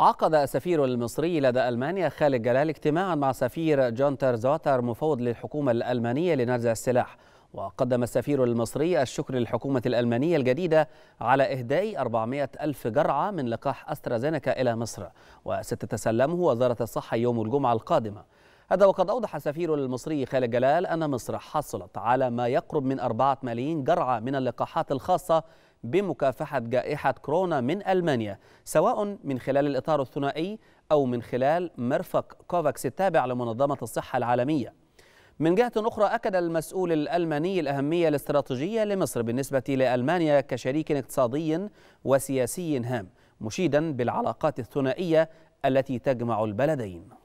عقد السفير المصري لدى ألمانيا خالد جلال اجتماعا مع سفير جونتر زوتر مفوض للحكومة الألمانية لنزع السلاح وقدم السفير المصري الشكر للحكومة الألمانية الجديدة على إهداء 400 ألف جرعة من لقاح أسترازينيكا إلى مصر وستتسلمه وزارة الصحة يوم الجمعة القادمة هذا وقد أوضح السفير المصري خالد جلال أن مصر حصلت على ما يقرب من 4 ملايين جرعة من اللقاحات الخاصة بمكافحة جائحة كورونا من ألمانيا سواء من خلال الإطار الثنائي أو من خلال مرفق كوفاكس التابع لمنظمة الصحة العالمية من جهة أخرى أكد المسؤول الألماني الأهمية الاستراتيجية لمصر بالنسبة لألمانيا كشريك اقتصادي وسياسي هام مشيدا بالعلاقات الثنائية التي تجمع البلدين